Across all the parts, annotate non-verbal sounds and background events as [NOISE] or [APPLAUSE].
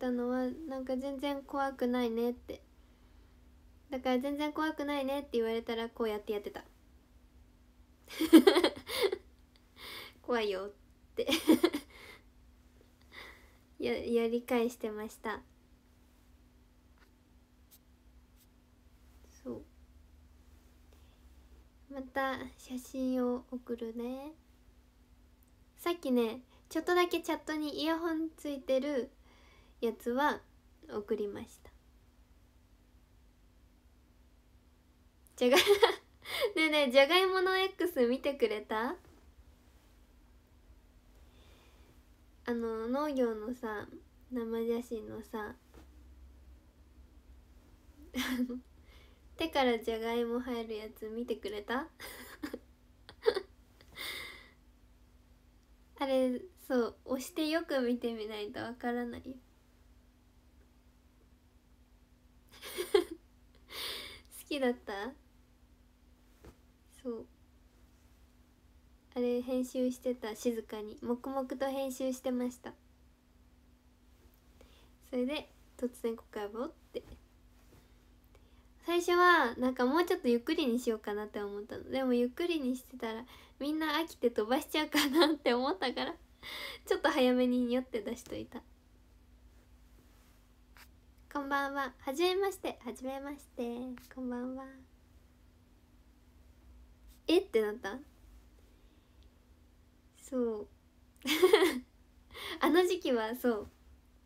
たのはなんか全然怖くないねってだから全然怖くないねって言われたらこうやってやってた [LAUGHS] 怖いよって [LAUGHS] ややり返してましたそうまた写真を送るねさっきねちょっとだけチャットにイヤホンついてるやつは送りましたじゃが [LAUGHS] ねえねえじゃがいもの X 見てくれたあの農業のさ生写真のさ [LAUGHS] 手からじゃがいも入るやつ見てくれた [LAUGHS] あれそう押してよく見てみないとわからないよきだったそうあれ編集してた静かに黙々と編集してましたそれで突然告白をって最初はなんかもうちょっとゆっくりにしようかなって思ったのでもゆっくりにしてたらみんな飽きて飛ばしちゃうかなって思ったからちょっと早めににって出しといたこんばんははじめましてはじめましてこんばんはえってなったそう [LAUGHS] あの時期はそう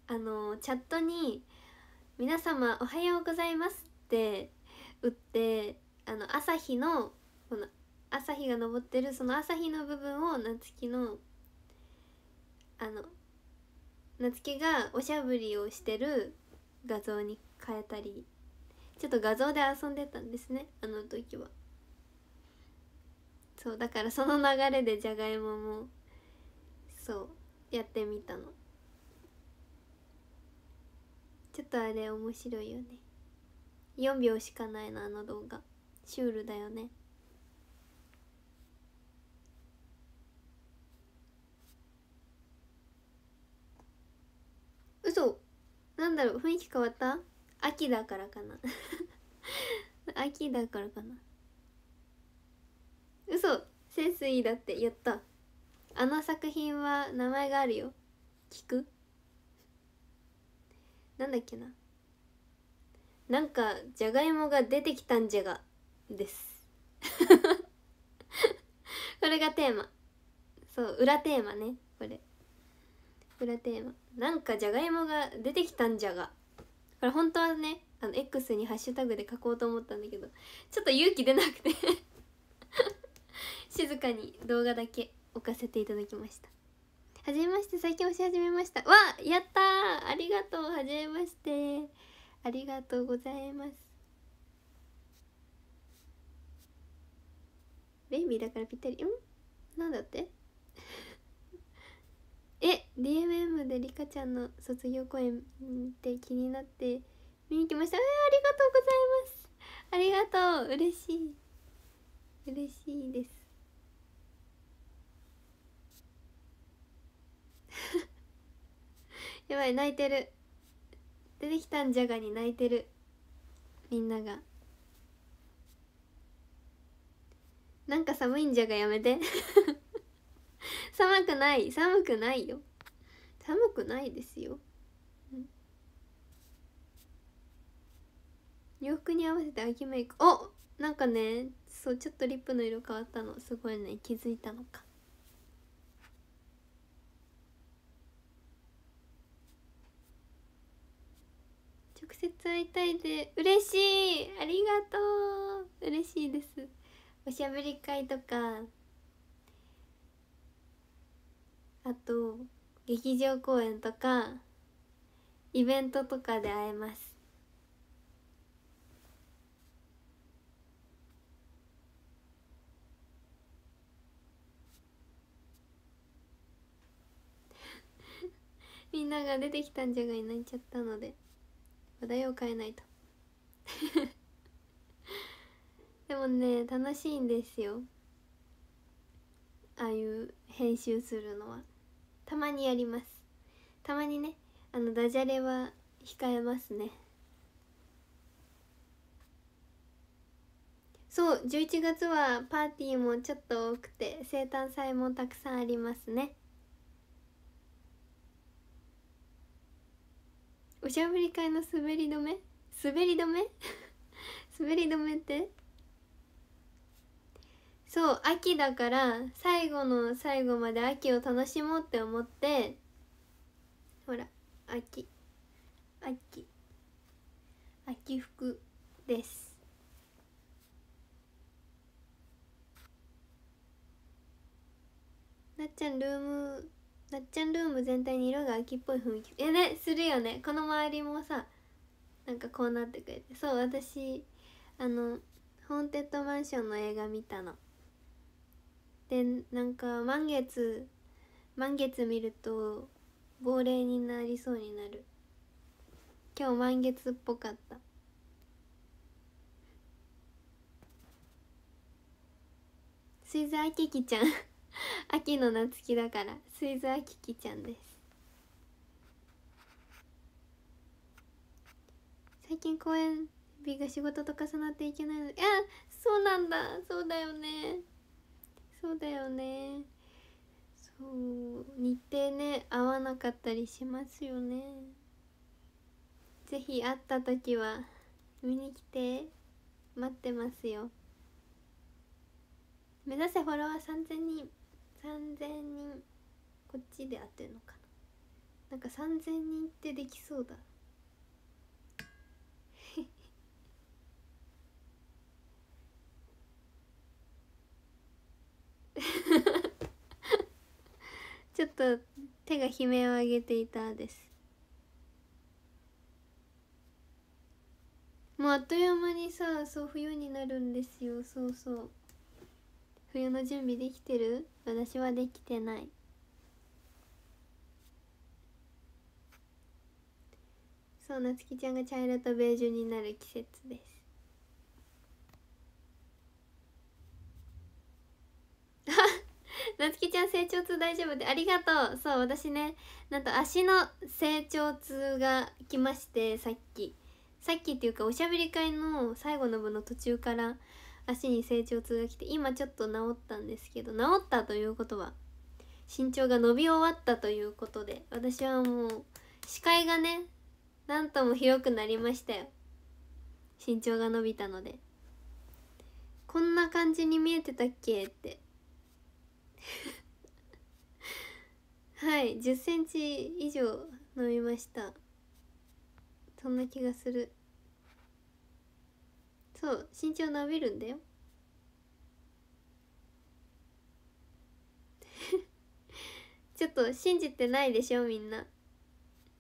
あのチャットに「皆様おはようございます」って打ってあの朝日のこの朝日が昇ってるその朝日の部分を夏希のあの夏希がおしゃぶりをしてる画像に変えたりちょっと画像で遊んでたんですねあの時はそうだからその流れでじゃがいももそうやってみたのちょっとあれ面白いよね4秒しかないのあの動画シュールだよね嘘なんだろう雰囲気変わった秋だからかな [LAUGHS] 秋だからかな嘘センスいいだってやったあの作品は名前があるよ聞くなんだっけななんかじゃがいもが出てきたんじゃがです [LAUGHS] これがテーマそう裏テーマねこれ裏テーマなんかじゃがいもが出てきたんじゃがこれ本当はねあの X にハッシュタグで書こうと思ったんだけどちょっと勇気出なくて [LAUGHS] 静かに動画だけ置かせていただきましたはじめまして最近押し始めましたわやったありがとうはじめましてありがとうございますベイビーだからぴったりうんなんだってえ DMM でリカちゃんの卒業公演って気になって見に来ましたえー、ありがとうございますありがとう嬉しい嬉しいです [LAUGHS] やばい泣いてる出てきたんじゃがに泣いてるみんながなんか寒いんじゃがやめて寒くない寒くないよ寒くないですよ、洋服に合わせて秋メイクおなんかねそうちょっとリップの色変わったのすごいね気づいたのか直接会いたいで嬉しいありがとう嬉しいですおしゃべり会とかあと劇場公演とかイベントとかで会えます [LAUGHS] みんなが出てきたんじゃがいないちゃったので話題を変えないと [LAUGHS] でもね楽しいんですよああいう編集するのは。たまにやりますたまにねあのダジャレは控えますねそう11月はパーティーもちょっと多くて生誕祭もたくさんありますねおしゃべり会の滑り止め滑り止め [LAUGHS] 滑り止めってそう秋だから最後の最後まで秋を楽しもうって思ってほら秋秋秋服ですなっちゃんルームなっちゃんルーム全体に色が秋っぽい雰囲気えねするよねこの周りもさなんかこうなってくれてそう私あのホーンテッドマンションの映画見たのでなんか満月満月見ると亡霊になりそうになる今日満月っぽかったスイズアキキちゃん [LAUGHS] 秋の夏希だからスイズアキキちゃんです最近公演日が仕事と重なっていけないのいやそうなんだそうだよねそうだよねそう日程ね合わなかったりしますよね是非会った時は見に来て待ってますよ目指せフォロワー3000人3000人こっちで合ってるのかななんか3000人ってできそうだ [LAUGHS] ちょっと手が悲鳴を上げていたですもうあっという間にさそう冬になるんですよそうそう冬の準備できてる私はできてないそうなつきちゃんが茶色とベージュになる季節ですなつきちゃん成長痛大丈夫でありがとうそう私ねなんと足の成長痛が来ましてさっきさっきっていうかおしゃべり会の最後の部の途中から足に成長痛が来て今ちょっと治ったんですけど治ったということは身長が伸び終わったということで私はもう視界がねなんとも広くなりましたよ身長が伸びたのでこんな感じに見えてたっけってはい1 0ンチ以上飲みましたそんな気がするそう身長伸びるんだよ [LAUGHS] ちょっと信じてないでしょみんな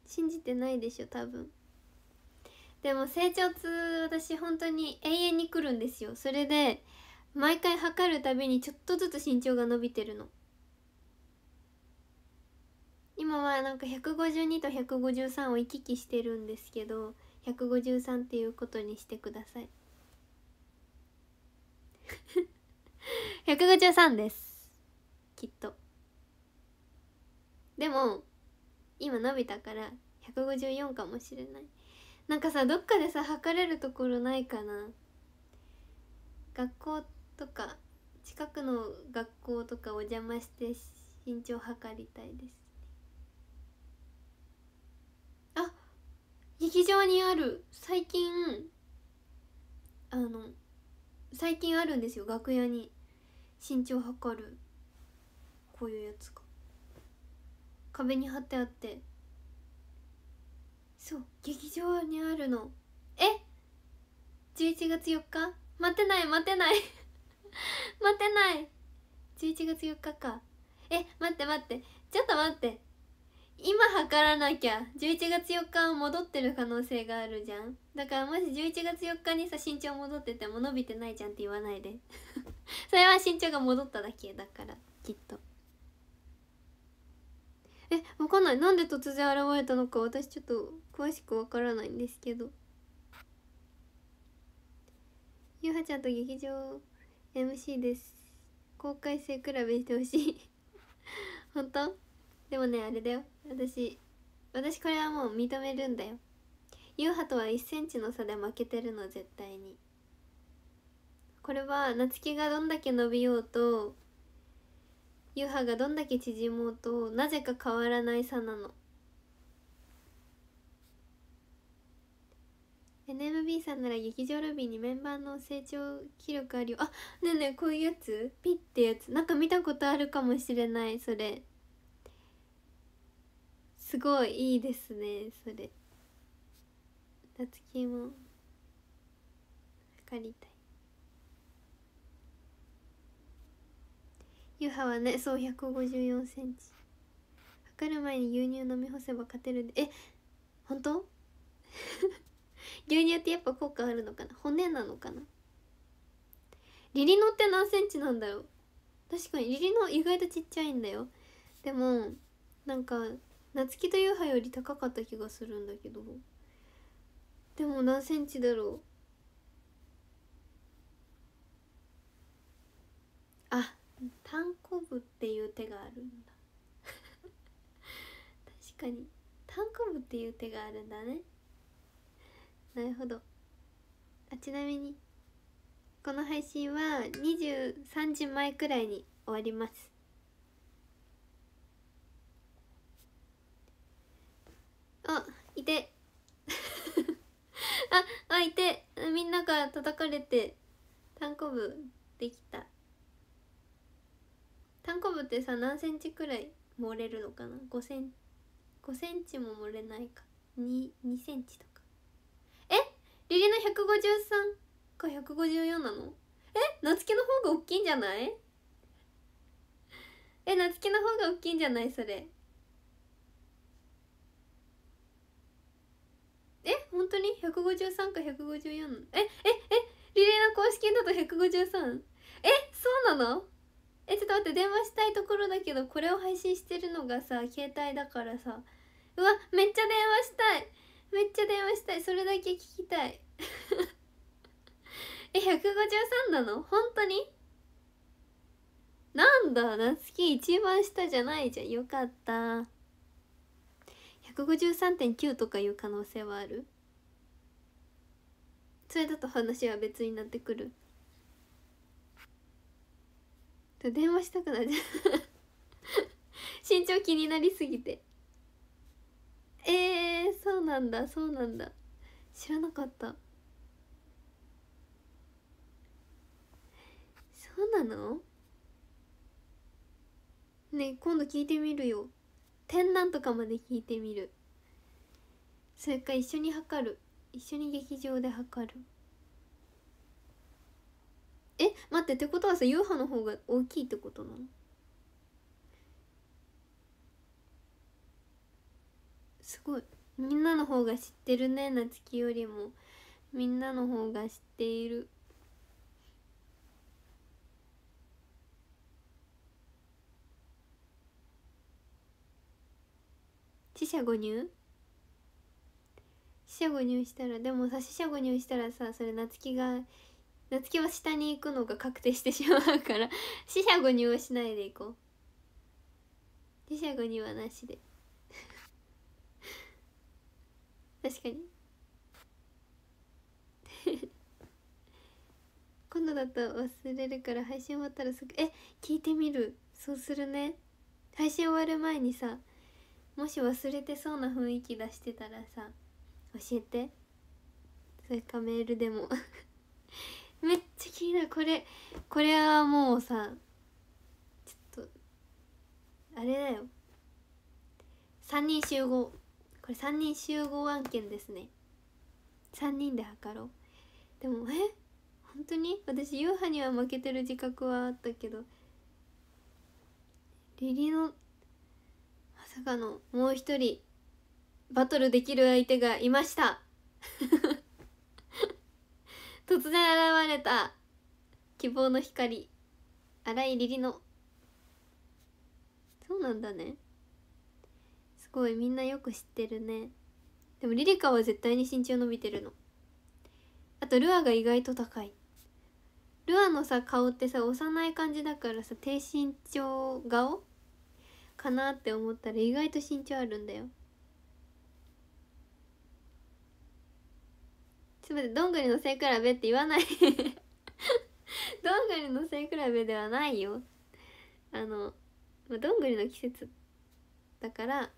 信じてないでしょ多分でも成長痛私本当に永遠に来るんですよそれで毎回測るたびにちょっとずつ身長が伸びてるの今はなんか152と153を行き来してるんですけど153っていうことにしてください153 [LAUGHS] ですきっとでも今伸びたから154かもしれないなんかさどっかでさ測れるところないかな学校とか近くの学校とかお邪魔して身長測りたいですあ劇場にある最近あの最近あるんですよ楽屋に身長測るこういうやつが壁に貼ってあってそう劇場にあるのえ11月4日待てない待てない [LAUGHS] 待てない11月4日かえ待って待ってちょっと待って今測らなきゃ11月4日は戻ってる可能性があるじゃんだからもし11月4日にさ身長戻ってても伸びてないじゃんって言わないで [LAUGHS] それは身長が戻っただけだからきっとえわかんないなんで突然現れたのか私ちょっと詳しくわからないんですけどゆはちゃんと劇場 MC です公開性比べしてほしい本当でもねあれだよ私私これはもう認めるんだよユーハとは1センチの差で負けてるの絶対にこれは夏希がどんだけ伸びようとユーハがどんだけ縮もうとなぜか変わらない差なの NMB さんなら劇場ロビーにメンバーの成長記録あるよあねえねえこういうやつピッてやつなんか見たことあるかもしれないそれすごいいいですねそれ夏希も測りたいゆははねそう1 5 4センチ測る前に牛乳飲み干せば勝てるんでえ本当牛乳ってやっぱ効果あるのかな骨なのかなリリノって何センチなんだろう確かにリリノ意外とちっちゃいんだよでもなんか夏希とユーハより高かった気がするんだけどでも何センチだろうあ単行部っていう手があるんだ [LAUGHS] 確かに単行部っていう手があるんだねなるほどあちなみにこの配信は23時前くらいに終わりますあいて [LAUGHS] ああいてみんなが叩かれてたんこぶできたたんこぶってさ何センチくらい漏れるのかな5セン5センチも漏れないか 2, 2センチとかリリの153か154なのえっ夏希の方が大きいんじゃない [LAUGHS] え夏希の方が大きいんじゃないそれえ本当に153か154えええリレーの公式だと 153? えそうなのえちょっと待って電話したいところだけどこれを配信してるのがさ携帯だからさうわめっちゃ電話したいめっちゃ電話したいそれだけ聞きたい [LAUGHS] え153なの本当になんだ夏希一番下じゃないじゃんよかった153.9とかいう可能性はあるそれだと話は別になってくる電話したくなっちゃう身長気になりすぎてえー、そうなんだそうなんだ知らなかったそうなのね今度聞いてみるよ展覧とかまで聞いてみるそれか一緒に測る一緒に劇場で測るえ待ってってことはさ優派の方が大きいってことなのすごいみんなの方が知ってるね夏希よりもみんなの方が知っている四捨五入四捨五入したらでもさ四捨五入したらさそれ夏希が夏希は下に行くのが確定してしまうから四捨五入はしないでいこう四捨五入はなしで。確かに [LAUGHS] 今度だと忘れるから配信終わったらすぐえ聞いてみるそうするね配信終わる前にさもし忘れてそうな雰囲気出してたらさ教えてそれかメールでも [LAUGHS] めっちゃ気になるこれこれはもうさちょっとあれだよ3人集合これ3人集合案件ですね3人で測ろうでもえ本当に私優派には負けてる自覚はあったけどリリのまさかのもう一人バトルできる相手がいました [LAUGHS] 突然現れた希望の光荒井リリのそうなんだねごいみんなよく知ってるねでもリリカは絶対に身長伸びてるのあとルアが意外と高いルアのさ顔ってさ幼い感じだからさ低身長顔かなって思ったら意外と身長あるんだよすみませんどんぐりの背比べって言わない [LAUGHS] どんぐりの背比べではないよあのどんぐりの季節だから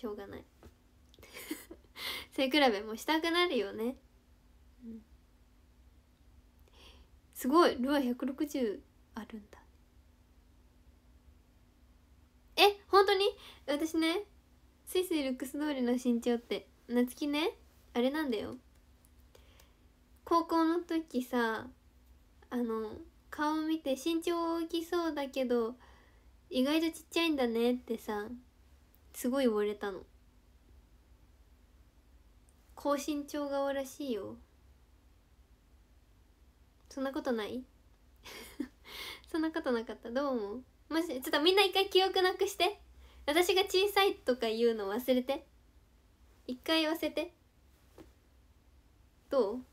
しょうがない [LAUGHS] 背比べもしたくなるよね、うん、すごいルア160あるんだえ本当に私ねスイスイルックス通りの身長って夏希ねあれなんだよ高校の時さあの顔見て身長大きそうだけど意外とちっちゃいんだねってさすごい割れたの高身長顔らしいよそんなことない [LAUGHS] そんなことなかったどう思うもしちょっとみんな一回記憶なくして私が小さいとか言うの忘れて一回忘れてどう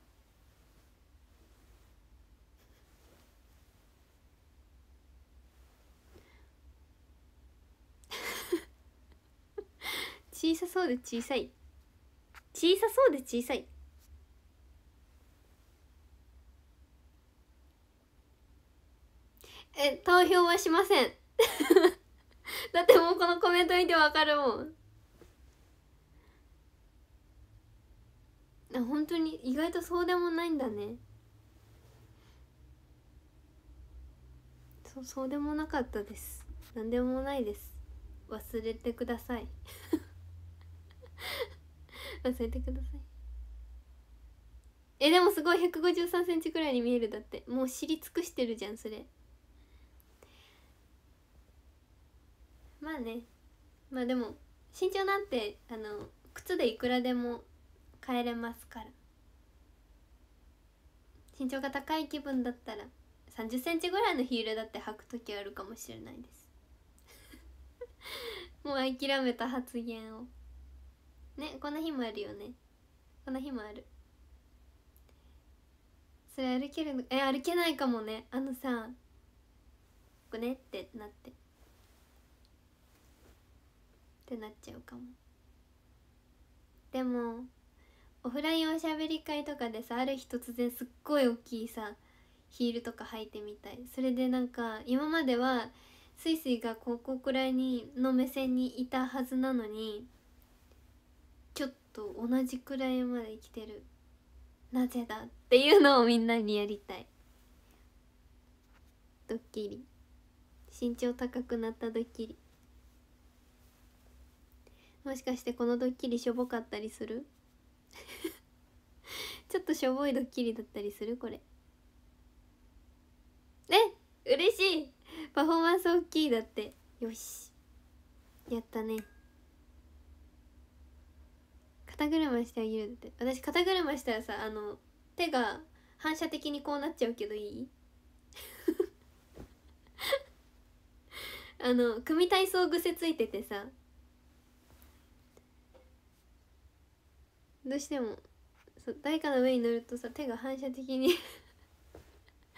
小さそうで小さい小さそうで小さいえ投票はしません [LAUGHS] だってもうこのコメント見てわかるもん本当に意外とそうでもないんだねそそうでもなかったです何でもないです忘れてください教 [LAUGHS] えてくださいえでもすごい1 5 3センチくらいに見えるだってもう知り尽くしてるじゃんそれまあねまあでも身長なんてあの靴でいくらでも変えれますから身長が高い気分だったら3 0ンチぐらいのヒールだって履く時あるかもしれないです [LAUGHS] もう諦めた発言をねこの日もあるよねこの日もあるそれ歩けるのえ歩けないかもねあのさごねってなってってなっちゃうかもでもオフラインおしゃべり会とかでさある日突然すっごい大きいさヒールとか履いてみたいそれでなんか今まではスイスイが高校くらいにの目線にいたはずなのにと同じくらいまで生きてるなぜだっていうのをみんなにやりたいドッキリ身長高くなったドッキリもしかしてこのドッキリしょぼかったりする [LAUGHS] ちょっとしょぼいドッキリだったりするこれえ嬉しいパフォーマンス大きいだってよしやったね肩車してあげるって私肩車したらさあの手が反射的にこうなっちゃうけどいいあの組体操癖ついててさどうしても誰かの上に乗るとさ手が反射的に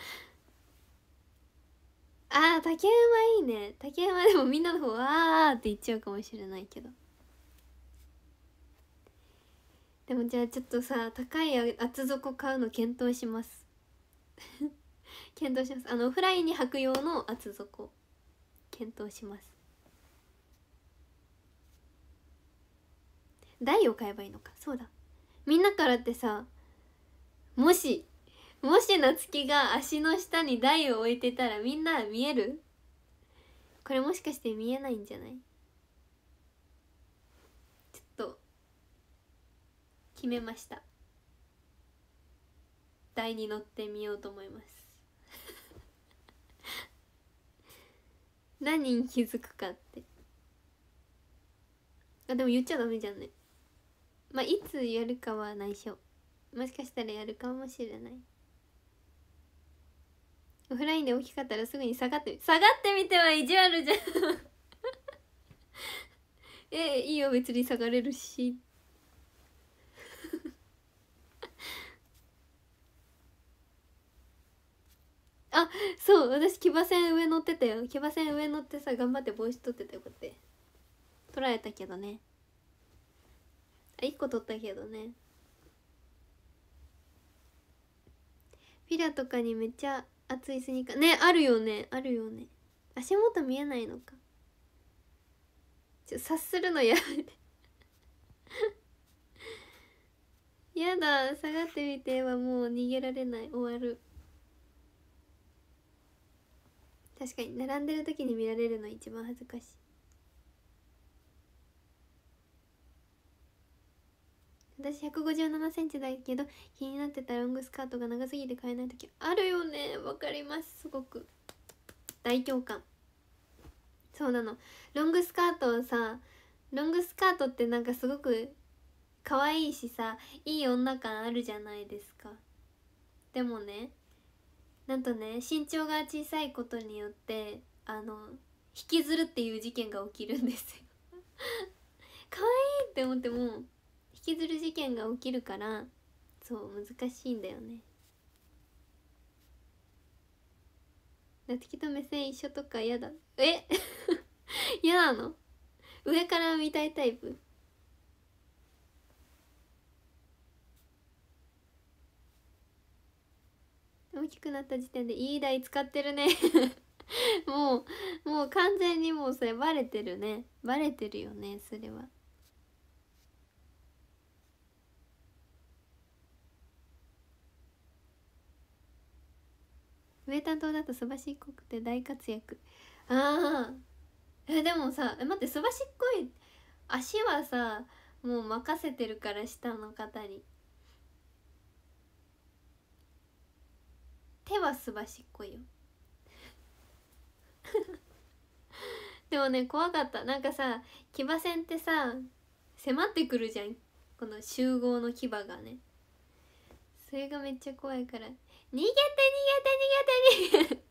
[LAUGHS] ああ竹馬いいね竹馬でもみんなの方「わあ」って言っちゃうかもしれないけど。でもじゃあちょっとさ高い厚底買うの検討します [LAUGHS] 検討しますあのオフラインに履く用の厚底検討します台を買えばいいのかそうだみんなからってさもしもし夏希が足の下に台を置いてたらみんな見えるこれもしかして見えないんじゃない決めました台に乗ってみようと思います [LAUGHS] 何人気づくかってあでも言っちゃダメじゃんねまあいつやるかは内緒もしかしたらやるかもしれないオフラインで大きかったらすぐに下がって下がってみては意地悪じゃん [LAUGHS] えいいよ別に下がれるしっあそう私騎馬戦上乗ってたよ騎馬戦上乗ってさ頑張って帽子取ってたよこうやって取られたけどねあ1個取ったけどねフィラとかにめっちゃ熱いスニーカーねあるよねあるよね足元見えないのかちょ察するのやめて [LAUGHS] やだ下がってみてはもう逃げられない終わる確かに並んでる時に見られるの一番恥ずかしい私1 5 7センチだけど気になってたロングスカートが長すぎて買えない時あるよねわかりますすごく大共感そうなのロングスカートをさロングスカートってなんかすごく可愛いしさいい女感あるじゃないですかでもねなんとね身長が小さいことによってあの引きずるっていう事件が起きるんですよ [LAUGHS] 可愛いって思っても引きずる事件が起きるからそう難しいんだよねなつきと目線一緒とか嫌だえ [LAUGHS] 嫌なの上から見たいタイプ大きくなった時点でいい台使ってるね [LAUGHS] もうもう完全にもうそれバレてるねバレてるよねそれは。上担当だとすばしっこくて大活躍あーえでもさえ待ってすばしっこい足はさもう任せてるから下の方に手はすばしっこいよ [LAUGHS] でもね怖かったなんかさ騎馬戦ってさ迫ってくるじゃんこの集合の牙がねそれがめっちゃ怖いから逃げて逃げて逃げて逃げて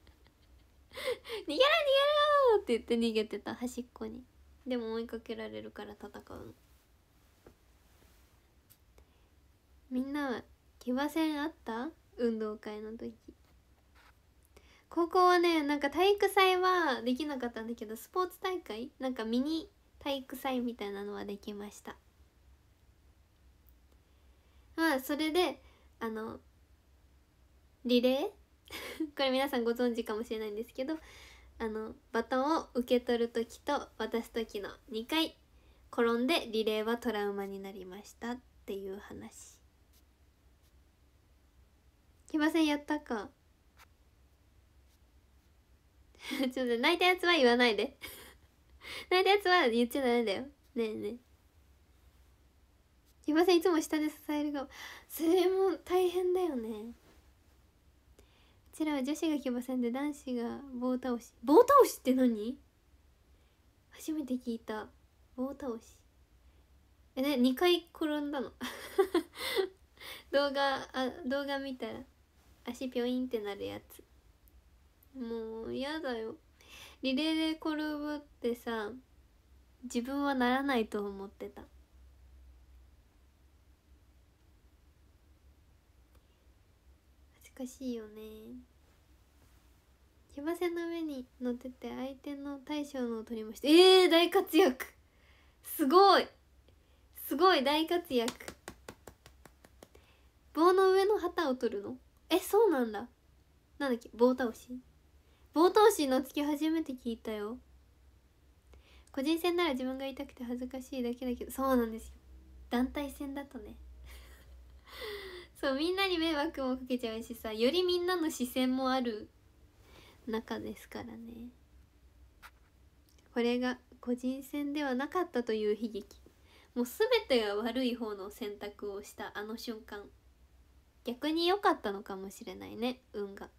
[LAUGHS] 逃げろ逃げろって言って逃げてた端っこにでも追いかけられるから戦うみんな騎馬戦あった運動会の時高校はねなんか体育祭はできなかったんだけどスポーツ大会なんかミニ体育祭みたいなのはできましたまあそれであのリレー [LAUGHS] これ皆さんご存知かもしれないんですけどあのバトンを受け取る時と渡す時の2回転んでリレーはトラウマになりましたっていう話騎さんやったか [LAUGHS] ちょっと泣いたやつは言わないで [LAUGHS] 泣いたやつは言っちゃダメだよねえねえいませんいつも下で支えるがそれも大変だよねうちらは女子が騎馬戦で男子が棒倒し棒倒しって何初めて聞いた棒倒しえね2回転んだの [LAUGHS] 動画あ動画見たら足ピョインってなるやつもう嫌だよリレーで転ぶってさ自分はならないと思ってた恥ずかしいよね騎馬戦の上に乗ってて相手の大将のを取りましたえー、大活躍すごいすごい大活躍棒の上の旗を取るのえそうなんだなんだっけ棒倒し冒頭心の月初めて聞いたよ個人戦なら自分が痛くて恥ずかしいだけだけどそうなんですよ団体戦だとね [LAUGHS] そうみんなに迷惑もかけちゃうしさよりみんなの視線もある中ですからねこれが個人戦ではなかったという悲劇もう全てが悪い方の選択をしたあの瞬間逆に良かったのかもしれないね運が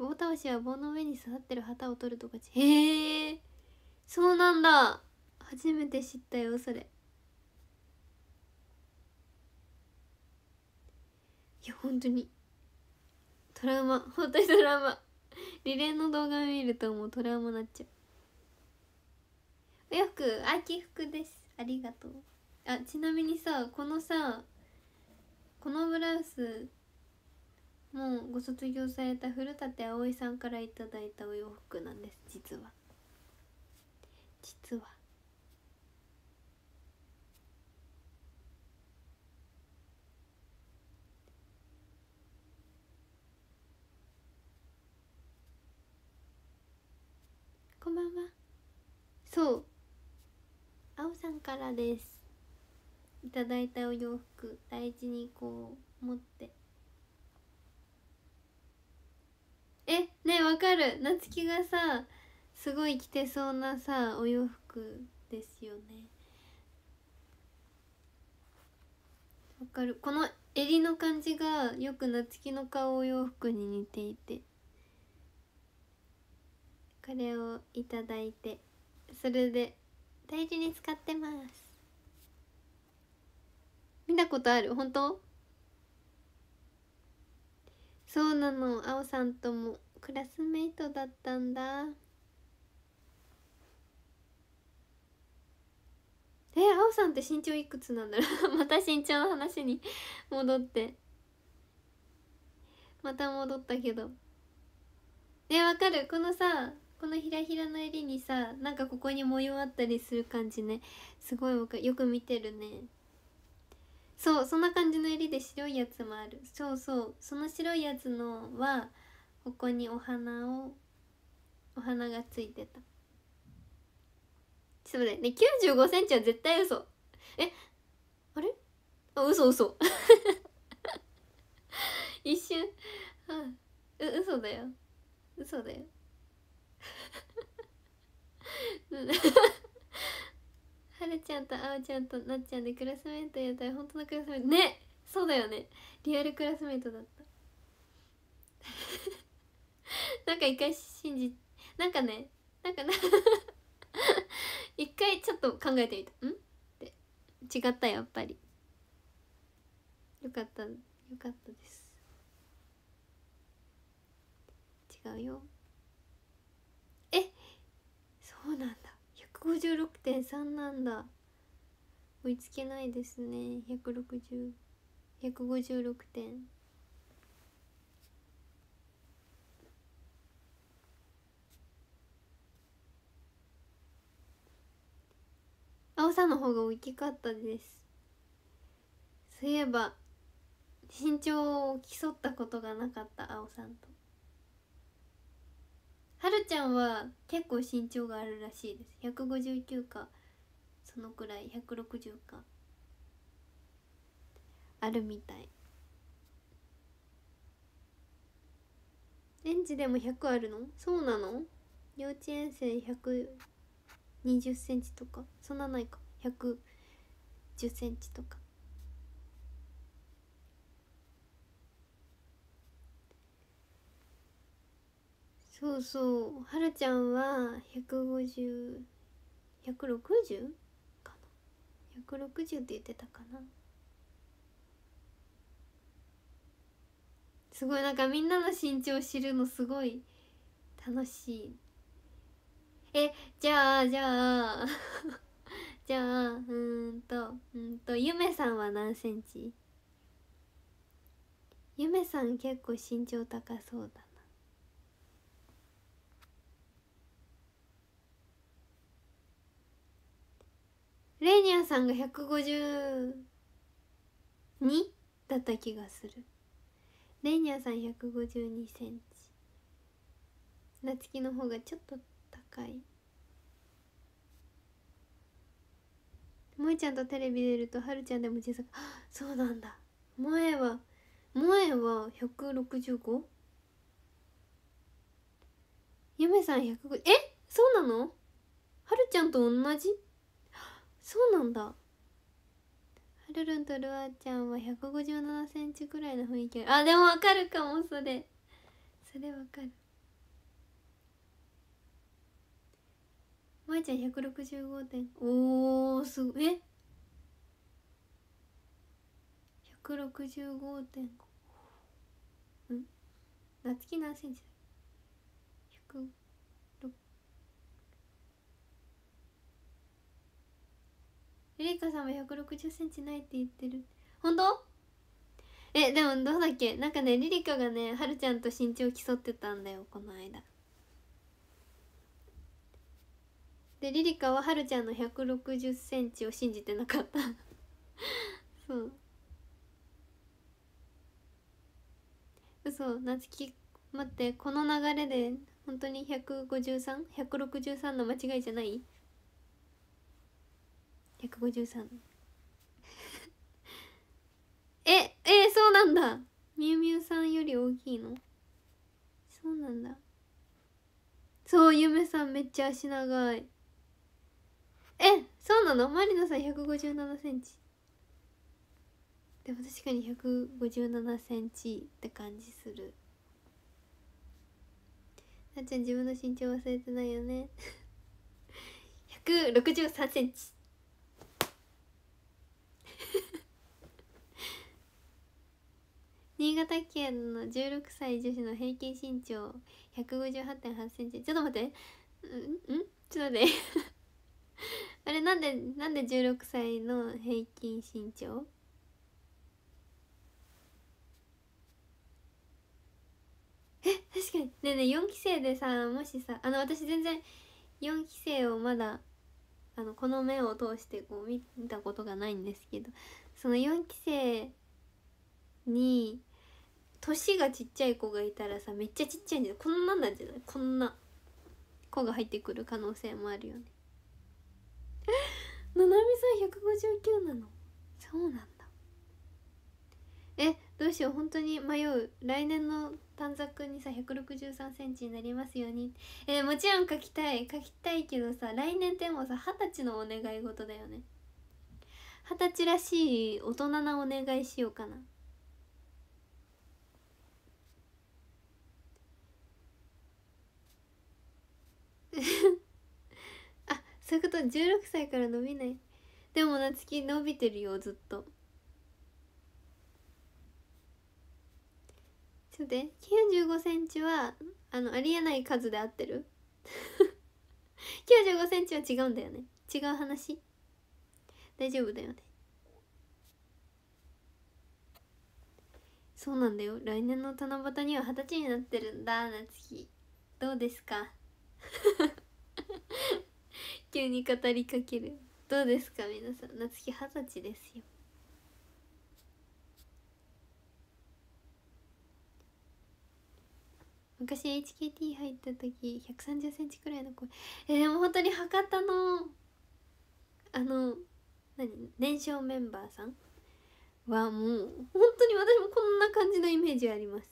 棒倒しは棒の上に刺さってる旗を取るとかちへえそうなんだ初めて知ったよそれいや本当にトラウマ本当にトラウマリレーの動画見るともうトラウマなっちゃうお洋服秋服ですありがとうあちなみにさこのさこのブラウスもうご卒業された古舘葵さんからいただいたお洋服なんです実は実はこんばんはそうあおさんからですいただいたお洋服大事にこう持ってえねわかる夏希がさすごい着てそうなさお洋服ですよねわかるこの襟の感じがよく夏希の顔お洋服に似ていてこれをいただいてそれで大事に使ってます見たことある本当そうなのあおさんともクラスメイトだったんだえあおさんって身長いくつなんだろう [LAUGHS] また身長の話に戻ってまた戻ったけどえわかるこのさこのひらひらの襟にさなんかここに模様あったりする感じねすごいよく見てるねそうそんな感じの襟で白いやつもあるそうそうその白いやつのはここにお花をお花がついてたちょっと待ってね9 5センチは絶対嘘えあれあ嘘嘘 [LAUGHS] 一瞬うう嘘だよ嘘だよ [LAUGHS] はるちゃんとあおちゃんとなっちゃんでクラスメートやったら本当のクラスメートねそうだよねリアルクラスメートだった [LAUGHS] なんか一回信じなんかねなんかな一回ちょっと考えてみたんって違ったやっぱりよかったよかったです違うよえそうなんだ156.3なんだ追いつけないですね160156点青さの方が大きかったですそういえば身長を競ったことがなかった青さんとはるちゃんは結構身長があるらしいです159かそのくらい160かあるみたいレンジでも100あるのそうなの幼稚園生120センチとかそんなないか110センチとかそうそうはるちゃんは150160かな160って言ってたかなすごいなんかみんなの身長知るのすごい楽しいえじゃあじゃあ [LAUGHS] じゃあうんとうんとゆめさんは何センチゆめさん結構身長高そうだレーニャさんが152だった気がするレーニャさん1 5 2センチなつきの方がちょっと高い萌ちゃんとテレビ出るとはるちゃんでも小さくそうなんだ萌は萌は 165? ゆめさん150えそうなのはるちゃんと同じそうなんだはるるんとるあちゃんは1 5 7センチくらいの雰囲気あでもわかるかもそれそれわかるまいちゃん165点おおすごいえ165.5うん夏き何センチだ1 5ゆリカさんは1 6 0ンチないって言ってる本当えでもどうだっけなんかねリリカがねはるちゃんと身長競ってたんだよこの間でリリカははるちゃんの1 6 0ンチを信じてなかった [LAUGHS] そう嘘なつき待ってこの流れで本当に1 5 3 163の間違いじゃない153ええー、そうなんだみゆみゆさんより大きいのそうなんだそうゆめさんめっちゃ足長いえそうなのまりノさん1 5 7センチでも確かに1 5 7ンチって感じするなっちゃん自分の身長忘れてないよね163 [LAUGHS] センチ新潟県の16歳女子の平均身長158.8センチちょっと待ってうんんちょっと待って [LAUGHS] あれなんでなんで16歳の平均身長え確かにねえねえ4期生でさもしさあの私全然4期生をまだあのこの目を通してこう見たことがないんですけどその4期生に年がちっちゃい子がいたらさめっちゃちっちゃいんじゃないこんなんなんじゃないこんな子が入ってくる可能性もあるよね [LAUGHS] ななみさん159なのそうなんだえどうしよう本当に迷う来年の短冊にさ1 6 3センチになりますようにえー、もちろん書きたい書きたいけどさ来年ってもうさ二十歳のお願い事だよね二十歳らしい大人なお願いしようかなあそういうこと16歳から伸びないでも夏希伸びてるよずっとちょっと9 5センチはあのありえない数で合ってる95 [LAUGHS] センチは違うんだよね違う話大丈夫だよねそうなんだよ来年の七夕には二十歳になってるんだ夏希どうですか [LAUGHS] 急に語りかけるどうですか皆さん夏希二十歳ですよ昔 HKT 入った時1 3 0ンチくらいの子えでも本当に博多のあの何年少メンバーさんはもう本当に私もこんな感じのイメージあります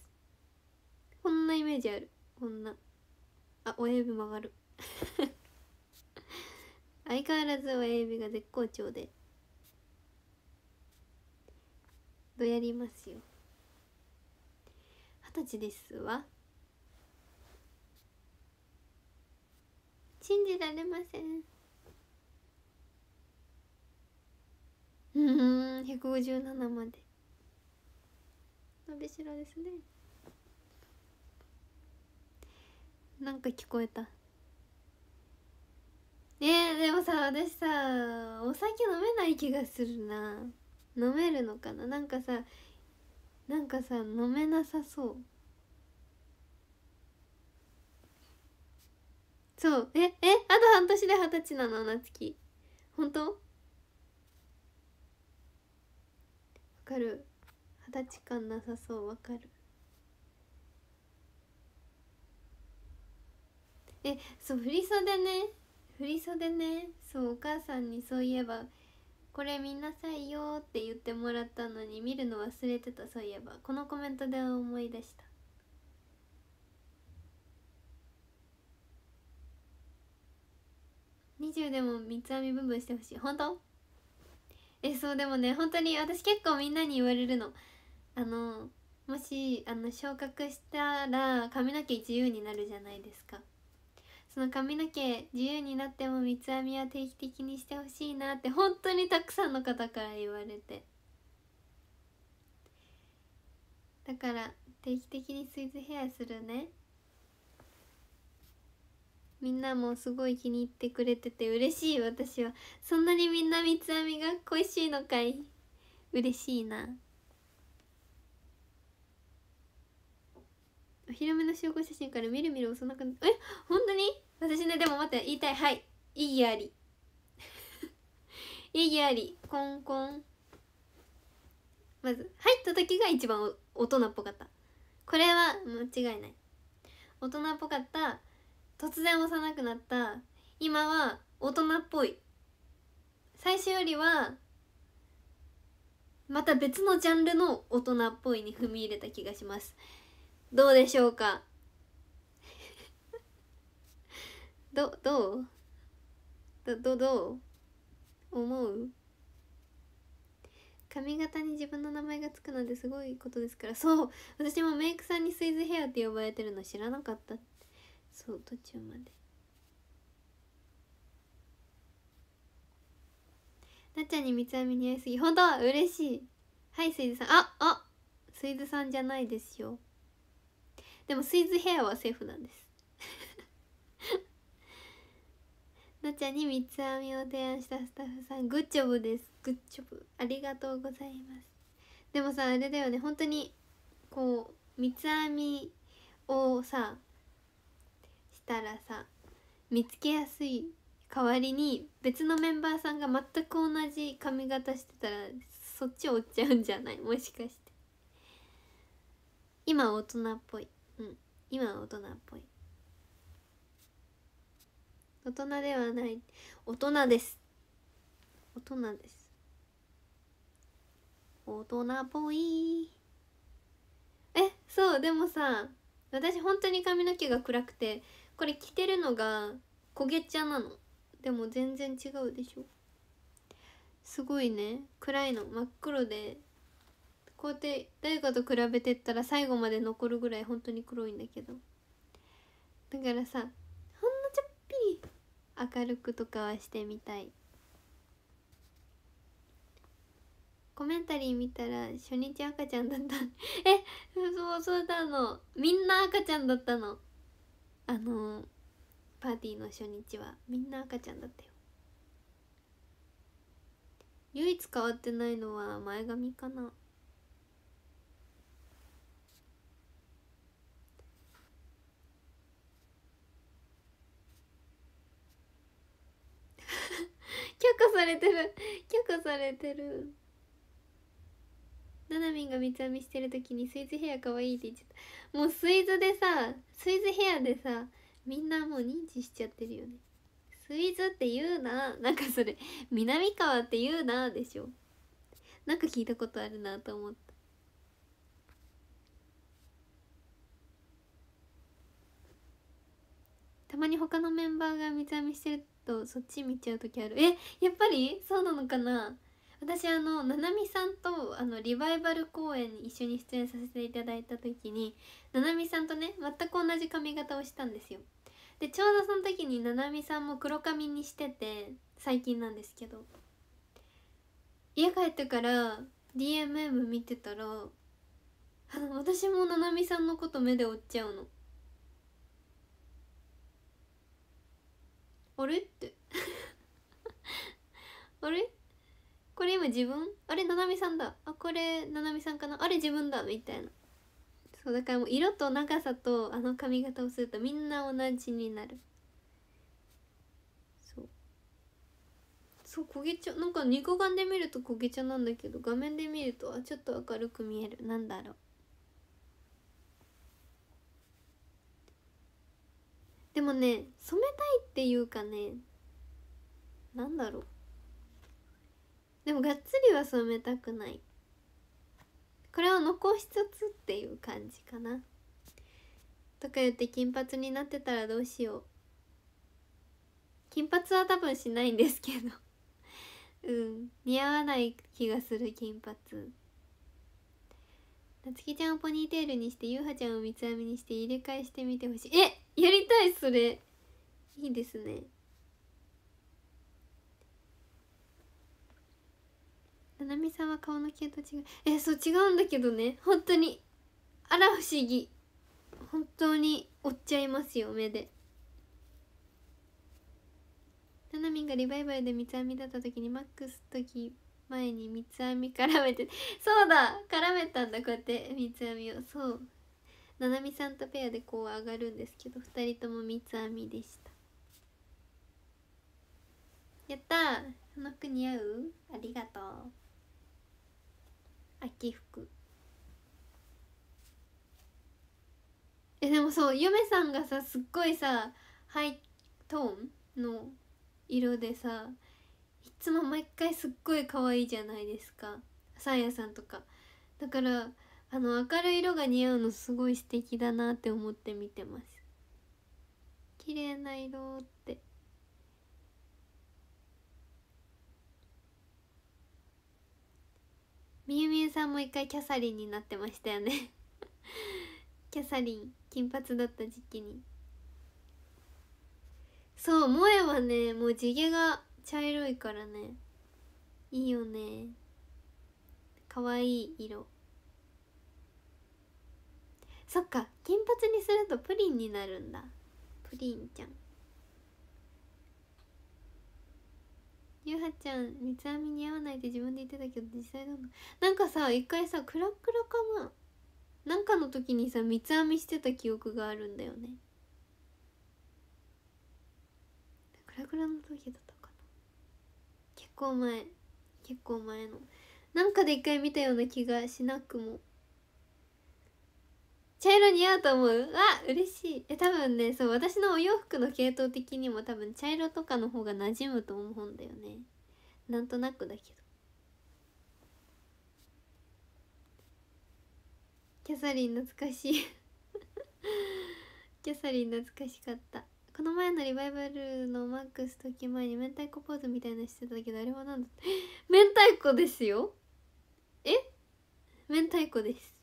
こんなイメージあるこんなあ親指曲がる [LAUGHS] 相変わらず親指が絶好調でどやりますよ二十歳ですわ信じられませんうん157まで伸びしろですねなんか聞こえたえでもさ私さお酒飲めない気がするな飲めるのかななんかさなんかさ飲めなさそうそうええあと半年で二十歳なの夏ほ本当わかる二十歳感なさそうわかるえそう振り袖ね振り袖ねそうお母さんにそういえば「これ見なさいよ」って言ってもらったのに見るの忘れてたそういえばこのコメントで思い出した20でも三つ編みブンブンしてほしい本当えそうでもね本当に私結構みんなに言われるのあのもしあの昇格したら髪の毛自由になるじゃないですかその髪の毛自由になっても三つ編みは定期的にしてほしいなって本当にたくさんの方から言われてだから定期的にスイーツヘアするねみんなもすごい気に入ってくれてて嬉しい私はそんなにみんな三つ編みが恋しいのかい嬉しいなお披露目の集合写真からみるみる幼くなえ本当に私ねでも待って言いたいはい意義あり意義 [LAUGHS] ありコンコンまず「入った時が一番大人っぽかったこれは間違いない大人っぽかった突然幼くなった今は大人っぽい最初よりはまた別のジャンルの大人っぽいに踏み入れた気がしますどうでしょうかどどうどどどう思う髪型に自分の名前がつくなんてすごいことですからそう私もメイクさんにスイズヘアって呼ばれてるの知らなかったそう途中までなっちゃんに三つ編み似合いすぎ本当は嬉しいはいスイズさんああスイズさんじゃないですよでもスイズヘアはセーフなんですなちゃんに三つ編みを提案したスタッフさんグッジョブですグッジョブありがとうございますでもさあれだよね本当にこう三つ編みをさしたらさ見つけやすい代わりに別のメンバーさんが全く同じ髪型してたらそっち追っちゃうんじゃないもしかして今大人っぽいうん今大人っぽい大人ではない大人です大人です大人っぽいえそうでもさ私本当に髪の毛が暗くてこれ着てるのが焦げ茶なのでも全然違うでしょすごいね暗いの真っ黒でこうやって誰かと比べてったら最後まで残るぐらい本当に黒いんだけどだからさほんのちょっぴり明るくとかはしてみたいコメンタリー見たら初日赤ちゃんだったえそうそうだのみんな赤ちゃんだったのあのパーティーの初日はみんな赤ちゃんだったよ唯一変わってないのは前髪かな許可されてる許可されてるななみんが三つ編みしてる時にスイズヘアかわいいって言っちゃったもうスイズでさスイズヘアでさみんなもう認知しちゃってるよねスイズって言うななんかそれ南川って言うなでしょなんか聞いたことあるなと思ったたまに他のメンバーが三つ編みしてるとそっち見ちゃう時あるえやっぱりそうなのかな私あのななみさんとあのリバイバル公演に一緒に出演させていただいた時にななみさんとね全く同じ髪型をしたんですよでちょうどその時にななみさんも黒髪にしてて最近なんですけど家帰ってから DMM 見てたらあの私もななみさんのこと目で追っちゃうのあれって [LAUGHS] あれこれ今自分あれななみさんだあこれななみさんかなあれ自分だみたいなそうだからもう色と長さとあの髪型をするとみんな同じになるそうそう焦げ茶なんか肉眼で見ると焦げ茶なんだけど画面で見るとあちょっと明るく見えるなんだろうでもね染めたいっていうかねなんだろうでもがっつりは染めたくないこれを残しつつっていう感じかなとか言って金髪になってたらどうしよう金髪は多分しないんですけど [LAUGHS] うん似合わない気がする金髪なつきちゃんをポニーテールにしてゆうはちゃんを三つ編みにして入れ替えしてみてほしいえっやりたいそれいいですねななみさんは顔の毛と違うえそう違うんだけどね本当にあら不思議本当に追っちゃいますよ目でななみがリバイバルで三つ編みだった時にマックス時前に三つ編み絡めてそうだ絡めたんだこうやって三つ編みをそうななみさんとペアでこう上がるんですけど2人とも三つ編みでしたやったその服似合うありがとう秋服えでもそうゆめさんがさすっごいさハイトーンの色でさいつも毎回すっごい可愛いじゃないですかさあやさんとかだからあの明るい色が似合うのすごい素敵だなって思って見てます綺麗な色ってみゆみゆさんも一回キャサリンになってましたよね [LAUGHS] キャサリン金髪だった時期にそう萌えはねもう地毛が茶色いからねいいよねかわいい色そっか金髪にするとプリンになるんだプリンちゃんゆはちゃん三つ編みに合わないって自分で言ってたけど実際どうなんかさ一回さクラクラかななんかの時にさ三つ編みしてた記憶があるんだよねクラクラの時だったかな結構前結構前のなんかで一回見たような気がしなくも茶色似合うと思うあ嬉しいえ多分ねそう私のお洋服の系統的にも多分茶色とかの方が馴染むと思うんだよねなんとなくだけどキャサリン懐かしい [LAUGHS] キャサリン懐かしかったこの前のリバイバルのマックス時前に明太子ポーズみたいなしてたけどあれは何だ [GASPS] 明太子ですよえ明太子です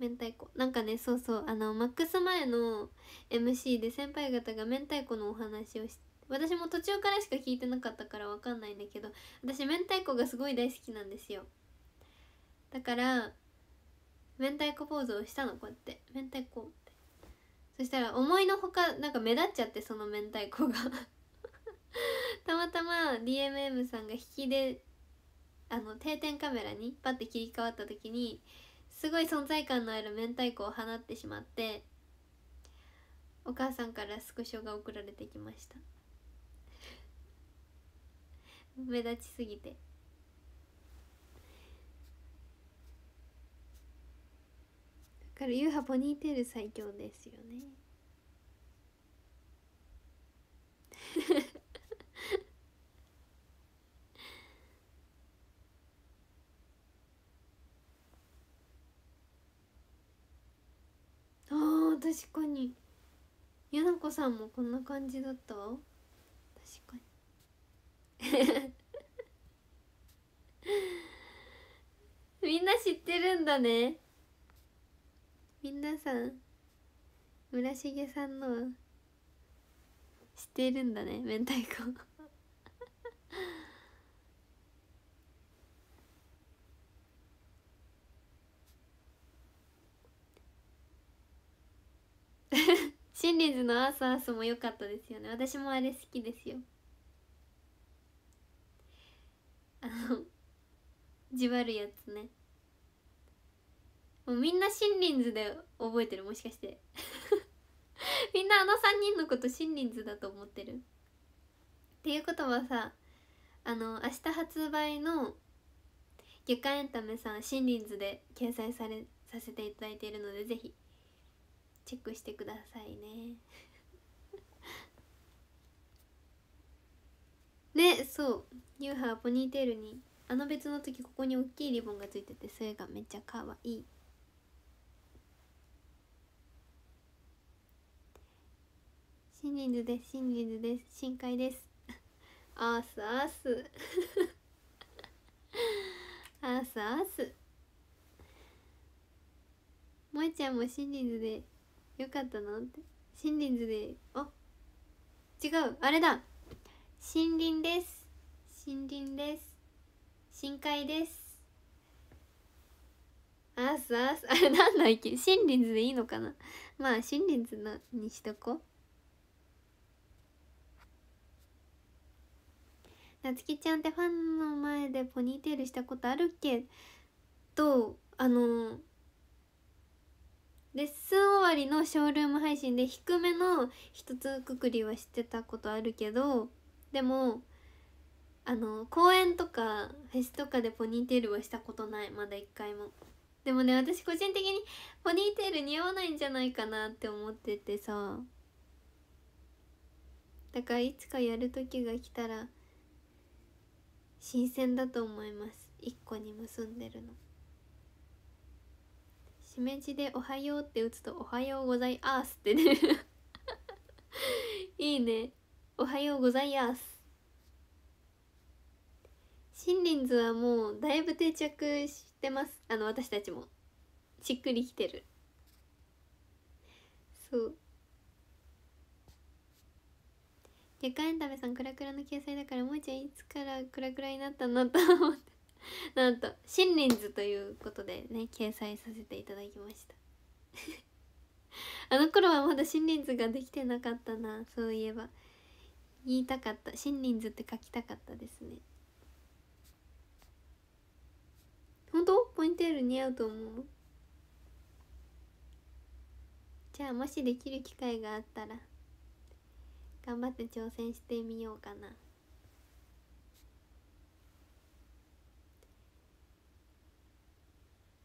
明太子なんかねそうそうあのマックス前の MC で先輩方が明太子のお話をして私も途中からしか聞いてなかったからわかんないんだけど私明太子がすごい大好きなんですよだから明太子ポーズをしたのこうやって明太子ってそしたら思いのほかなんか目立っちゃってその明太子が [LAUGHS] たまたま DMM さんが引きであの定点カメラにパッて切り替わった時にすごい存在感のある明太子を放ってしまってお母さんからスクショが送られてきました目立ちすぎてだからユーハポニーテール最強ですよねあー確かにやなこさんもこんな感じだったわ確かに [LAUGHS] みんな知ってるんだねみんなさん村重さんの知ってるんだね明太子シンリーズのアースアースも良かったですよね私もあれ好きですよあのじわるやつねもうみんなシンリズで覚えてるもしかして [LAUGHS] みんなあの3人のことシンリズだと思ってるっていうことはさあの明日発売の月刊エンタメさんシンリンズで掲載されさせていただいているのでぜひチェックしてくださいね [LAUGHS] ねそうユーハーポニーテールにあの別の時ここに大きいリボンがついててそれがめっちゃかわいいシンリンズですシンリンズです深海です [LAUGHS] アースアース [LAUGHS] アースアース萌ちゃんもシンリンズでよかったなって森林図であ違うあれだ森林です森林です深海ですあすあすあれなんだっけ森林図でいいのかなまあ森林図のにしとこなつきちゃんってファンの前でポニーテールしたことあるっけとあのレッスン終わりのショールーム配信で低めの一つくくりはしてたことあるけどでもあの公演とかフェスとかでポニーテールはしたことないまだ一回もでもね私個人的にポニーテール似合わないんじゃないかなって思っててさだからいつかやる時が来たら新鮮だと思います1個に結んでるの。姫路で「おはよう」って打つと「おはようございます」って出る [LAUGHS] いいね「おはようございます」森林図はもうだいぶ定着してますあの私たちもしっくりきてるそう月刊エンタメさんクラクラの掲載だからもうちゃいいつからクラクラになったんだと思って [LAUGHS] なんと「心ン図」ということでね掲載させていただきました [LAUGHS] あの頃はまだ心ン図ができてなかったなそういえば言いたかった心ン図って書きたかったですね本当ポインテール似合うと思うじゃあもしできる機会があったら頑張って挑戦してみようかな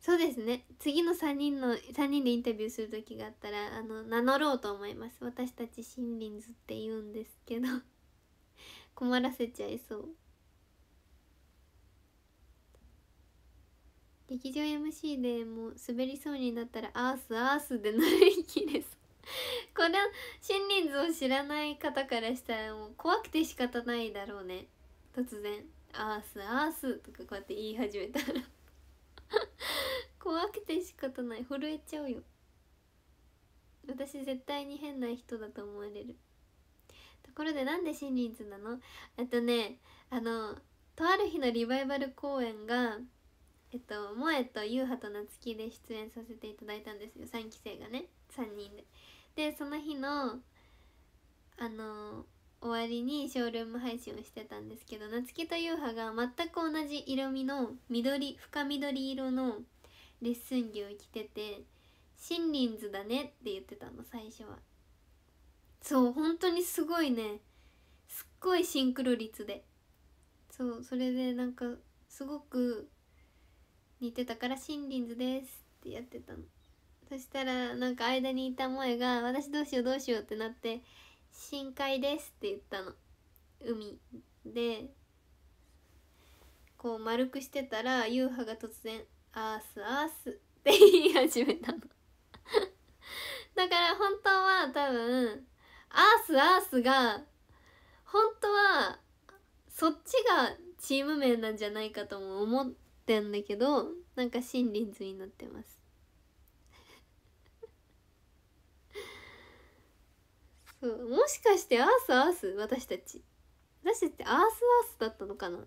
そうですね次の3人の3人でインタビューする時があったらあの名乗ろうと思います私たち森林図って言うんですけど [LAUGHS] 困らせちゃいそう劇場 MC でもう滑りそうになったらアースアースで乗りきれそうこれ森林図を知らない方からしたらもう怖くて仕方ないだろうね突然アースアースとかこうやって言い始めたら [LAUGHS] 怖くて仕方ない震えちゃうよ私絶対に変な人だと思われるところでなんで新ンリンズなのえっとねあのとある日のリバイバル公演がえっと萌えと優葉と夏希で出演させていただいたんですよ3期生がね3人ででその日のあの終わりにショールーム配信をしてたんですけど夏希と優羽が全く同じ色味の緑深緑色のレッスン着を着てて「森林図だね」って言ってたの最初はそう本当にすごいねすっごいシンクロ率でそうそれでなんかすごく似てたから「森林図です」ってやってたのそしたらなんか間にいた萌えが「私どうしようどうしよう」ってなって深海ですって言ったの海でこう丸くしてたら優派が突然「アースアース」って言い始めたのだから本当は多分「アースアースが」が本当はそっちがチーム名なんじゃないかとも思ってんだけどなんか「森林図」になってますもしかしてアースアース私たち私たちってアースアースだったのかな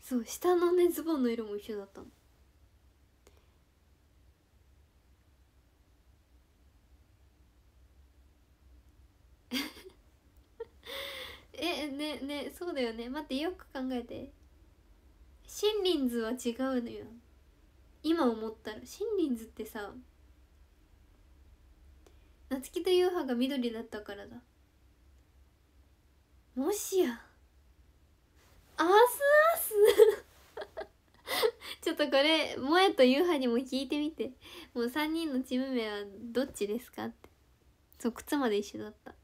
そう下のねズボンの色も一緒だったの [LAUGHS] えねねそうだよね待ってよく考えて森林図は違うのよ今思ったらシンリンズ」ってさ夏希とユーハが緑だったからだもしやアースアース [LAUGHS] ちょっとこれ萌えとユーハにも聞いてみてもう3人のチーム名はどっちですかってそう靴まで一緒だった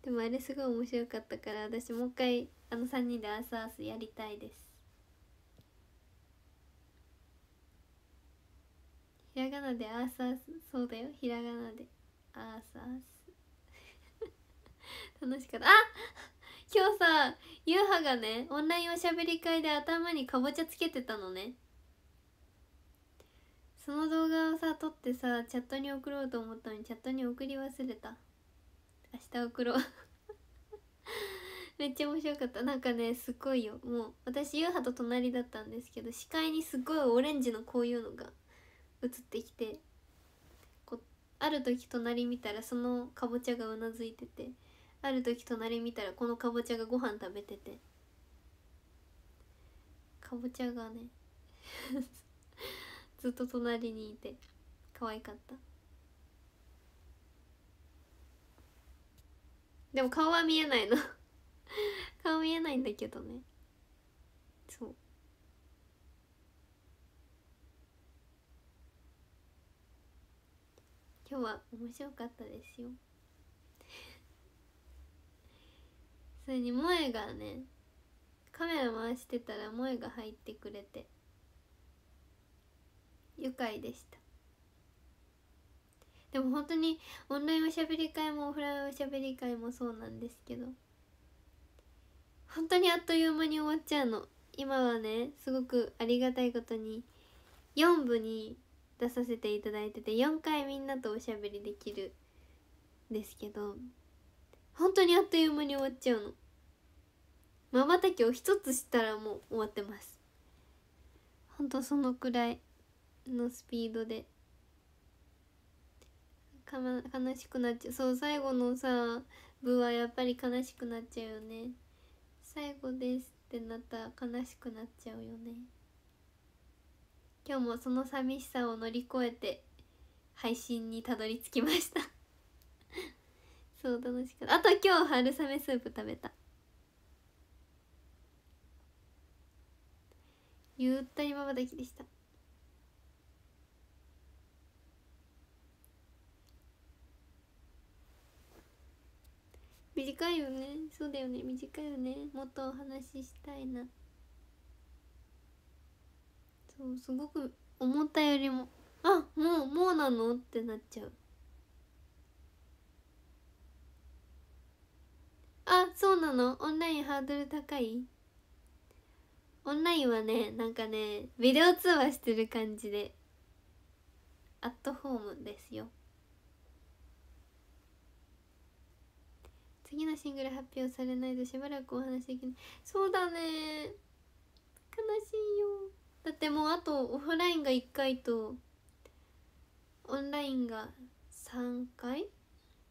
でもあれすごい面白かったから私もう一回あの3人でアースアースやりたいですひらがなでアーサースそうだよひらがなでアーサース [LAUGHS] 楽しかったあ今日さゆうはがねオンラインおしゃべり会で頭にかぼちゃつけてたのねその動画をさ撮ってさチャットに送ろうと思ったのにチャットに送り忘れた明日送ろう [LAUGHS] めっちゃ面白かったなんかねすごいよもう私ゆうはと隣だったんですけど視界にすっごいオレンジのこういうのが移ってきてこある時隣見たらそのかぼちゃがうなずいててある時隣見たらこのかぼちゃがご飯食べててかぼちゃがね [LAUGHS] ずっと隣にいて可愛かったでも顔は見えないの顔見えないんだけどね今日は面白かったですよそれに萌がねカメラ回してたら萌が入ってくれて愉快でしたでも本当にオンラインおしゃべり会もオフラインおしゃべり会もそうなんですけど本当にあっという間に終わっちゃうの今はねすごくありがたいことに4部に出させていただいてて4回みんなとおしゃべりできるですけど本当にあっという間に終わっちゃうのまばたきを一つしたらもう終わってますほんとそのくらいのスピードでか、ま、悲しくなっちゃうそう最後のさ部はやっぱり悲しくなっちゃうよね最後ですってなったら悲しくなっちゃうよね今日もその寂しさを乗り越えて配信にたどり着きました [LAUGHS] そう楽しかったあと今日春雨スープ食べたゆったりまばたきでした短いよねそうだよね短いよねもっとお話ししたいなそうすごく思ったよりも「あもうもうなの?」ってなっちゃうあそうなのオンラインハードル高いオンラインはねなんかねビデオ通話してる感じでアットホームですよ次のシングル発表されないとしばらくお話できないそうだね悲しいよだってもうあとオフラインが1回とオンラインが3回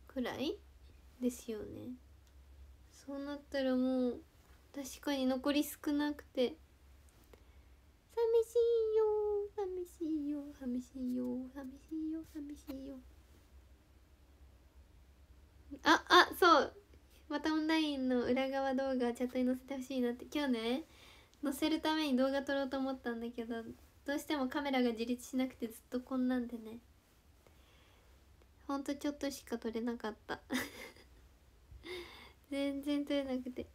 くらいですよねそうなったらもう確かに残り少なくて寂しいよ寂しいよ寂しいよ寂しいよ寂しいよああそうまたオンラインの裏側動画チャットに載せてほしいなって今日ね載せるために動画撮ろうと思ったんだけどどうしてもカメラが自立しなくてずっとこんなんでねほんとちょっとしか撮れなかった [LAUGHS] 全然撮れなくて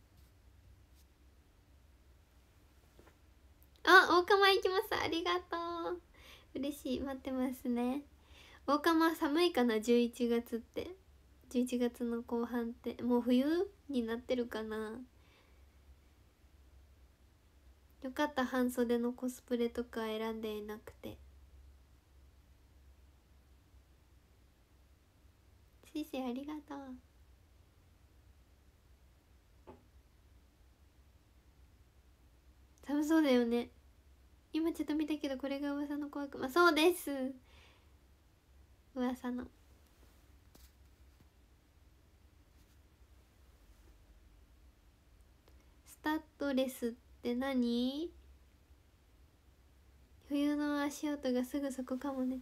あ大釜行きますありがとう嬉しい待ってますね大釜寒いかな11月って11月の後半ってもう冬になってるかなよかった半袖のコスプレとか選んでいなくてシーシーありがとう寒そうだよね今ちょっと見たけどこれが噂の怖くまあそうです噂のスタッドレスって何冬の足音がすぐそこかもね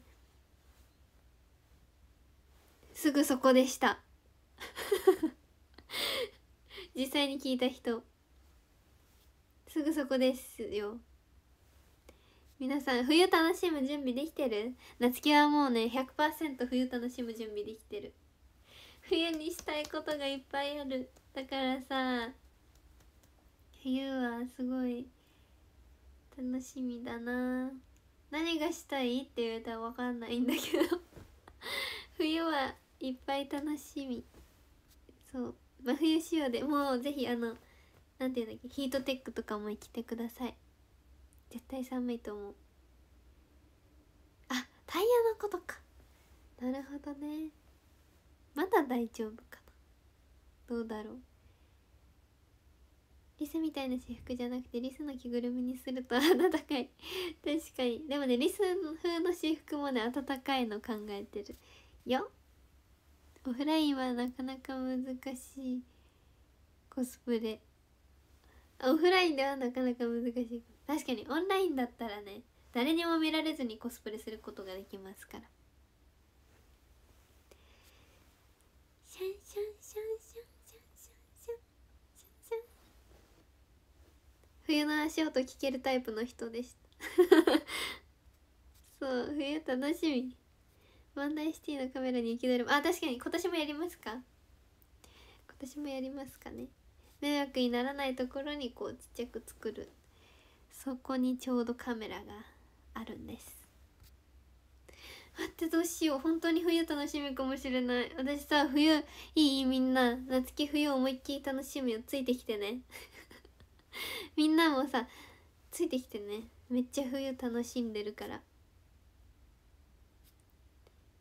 すぐそこでした [LAUGHS] 実際に聞いた人すぐそこですよ皆さん冬楽しむ準備できてる夏希はもうね100%冬楽しむ準備できてる冬にしたいことがいっぱいあるだからさ冬はすごい楽しみだな何がしたいって言うたら分かんないんだけど [LAUGHS] 冬はいっぱい楽しみそう真冬仕様でもうぜひあの何て言うんだっけヒートテックとかも着てください絶対寒いと思うあタイヤのことかなるほどねまだ大丈夫かなどうだろうリスみたいな私服じゃなくてリスの着ぐるみにすると暖かい [LAUGHS] 確かにでもねリス風の私服もね暖かいの考えてるよオフラインはなかなか難しいコスプレオフラインではなかなか難しい確かにオンラインだったらね誰にも見られずにコスプレすることができますから冬の足音聞けるタイプの人でした [LAUGHS] そう冬楽しみワンダイシティのカメラに雪だるまあ確かに今年もやりますか今年もやりますかね迷惑にならないところにこうちっちゃく作るそこにちょうどカメラがあるんです待ってどうしよう本当に冬楽しみかもしれない私さ冬いいみんな夏木冬思いっきり楽しみをついてきてね [LAUGHS] みんなもさついてきてねめっちゃ冬楽しんでるから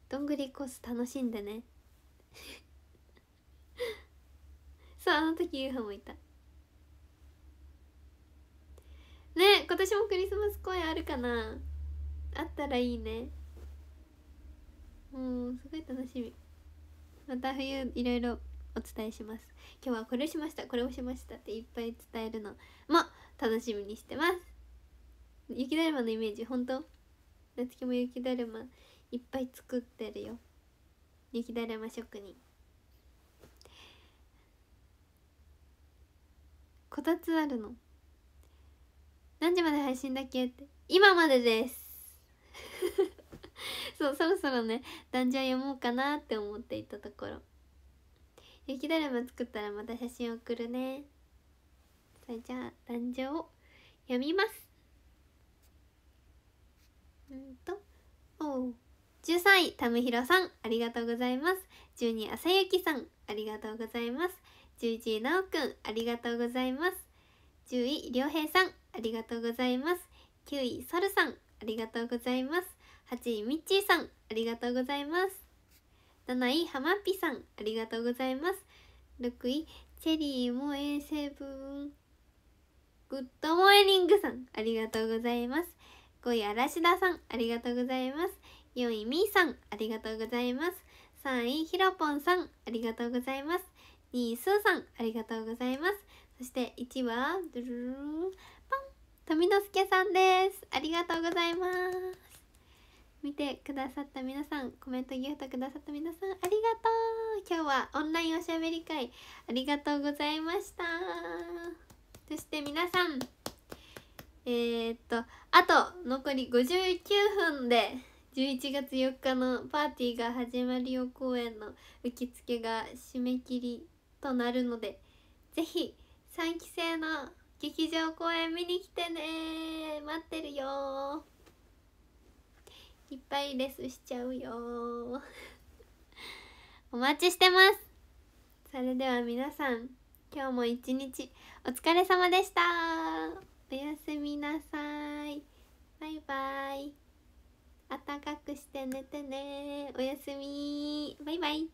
どんぐりコース楽しんでね [LAUGHS] そうあの時ユーハもいたね今年もクリスマス公演あるかなあったらいいねうんすごい楽しみまた冬いろいろお伝えします今日はこれしましたこれをしましたっていっぱい伝えるのも楽しみにしてます雪だるまのイメージ本当夏希も雪だるまいっぱい作ってるよ雪だるま職人こたつあるの何時まで配信だっけって今までです [LAUGHS] そうそろそろね男女読もうかなって思っていたところ雪だるま作ったらまた写真送るねそれじゃあ壇上を読みますうんとおう13位たむひろさんありがとうございます12位あささんありがとうございます11位なおくんありがとうございます10位りょうへいさんありがとうございます9位そるさんありがとうございます8位みっちーさんありがとうございます7位はまっぴさんありがとうございます6位チェリーも衛生分グッドモーニングさんありがとうございます5位嵐田さんありがとうございます4位みーさんありがとうございます3位ひろぽんさんありがとうございます2位すーさんありがとうございますそして1位はドゥルルンパン富之助さんですありがとうございます見てくださった皆さんコメントギフトくださった皆さんありがとう今日はオンラインおしゃべり会ありがとうございましたそして皆さんえー、っとあと残り59分で11月4日のパーティーが始まるよ公演の受付が締め切りとなるのでぜひ3期生の劇場公演見に来てね待ってるよいっぱいレスしちゃうよ [LAUGHS] お待ちしてますそれでは皆さん今日も一日お疲れ様でしたおやすみなさいバイバイ暖かくして寝てねおやすみバイバイ